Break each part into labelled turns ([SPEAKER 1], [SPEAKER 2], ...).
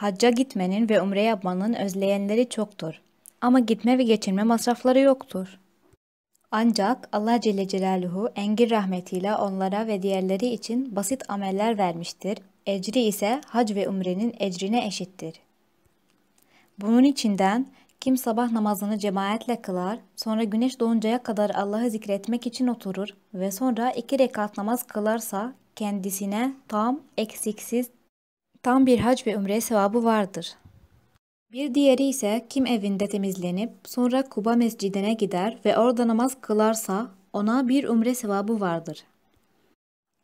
[SPEAKER 1] Hacca gitmenin ve umre yapmanın özleyenleri çoktur. Ama gitme ve geçinme masrafları yoktur. Ancak Allah Celle Celaluhu engin rahmetiyle onlara ve diğerleri için basit ameller vermiştir. Ecri ise hac ve umrenin ecrine eşittir. Bunun içinden kim sabah namazını cemaatle kılar, sonra güneş doğuncaya kadar Allah'ı zikretmek için oturur ve sonra iki rekat namaz kılarsa kendisine tam, eksiksiz, tam bir hac ve umre sevabı vardır. Bir diğeri ise kim evinde temizlenip sonra Kuba mescidine gider ve orada namaz kılarsa ona bir umre sevabı vardır.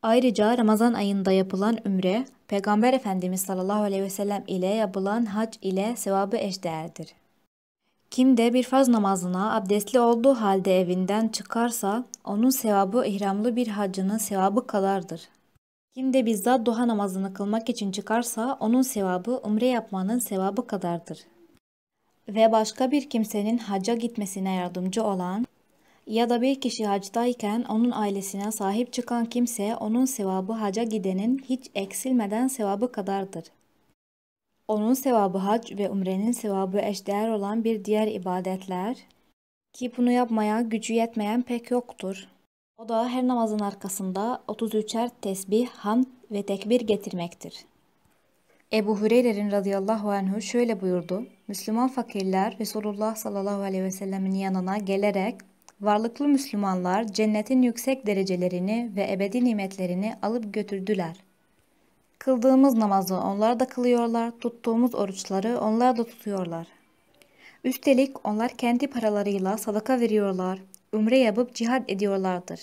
[SPEAKER 1] Ayrıca Ramazan ayında yapılan ümre, Peygamber Efendimiz sallallahu aleyhi ve sellem ile yapılan hac ile sevabı eşdeğerdir. Kim de bir farz namazına abdestli olduğu halde evinden çıkarsa, onun sevabı ihramlı bir hacının sevabı kadardır. Kim de bizzat duha namazını kılmak için çıkarsa onun sevabı umre yapmanın sevabı kadardır. Ve başka bir kimsenin hacca gitmesine yardımcı olan ya da bir kişi hacdayken onun ailesine sahip çıkan kimse onun sevabı hacca gidenin hiç eksilmeden sevabı kadardır. Onun sevabı hac ve umrenin sevabı eşdeğer olan bir diğer ibadetler ki bunu yapmaya gücü yetmeyen pek yoktur. O da her namazın arkasında 33'er tesbih, hamd ve tekbir getirmektir. Ebu Hureyre'nin radıyallahu anhu şöyle buyurdu. Müslüman fakirler Resulullah sallallahu aleyhi ve sellemin yanına gelerek varlıklı Müslümanlar cennetin yüksek derecelerini ve ebedi nimetlerini alıp götürdüler. Kıldığımız namazı onlar da kılıyorlar, tuttuğumuz oruçları onlar da tutuyorlar. Üstelik onlar kendi paralarıyla sadaka veriyorlar, umre yapıp cihad ediyorlardır.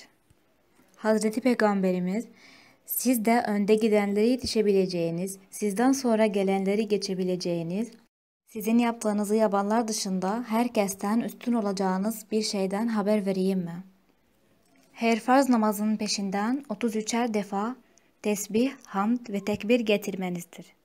[SPEAKER 1] Hazreti Peygamberimiz siz de önde gidenleri yetişebileceğiniz, sizden sonra gelenleri geçebileceğiniz, sizin yaptığınızı yabanlar dışında herkesten üstün olacağınız bir şeyden haber vereyim mi? Her farz namazının peşinden 33'er defa tesbih, hamd ve tekbir getirmenizdir.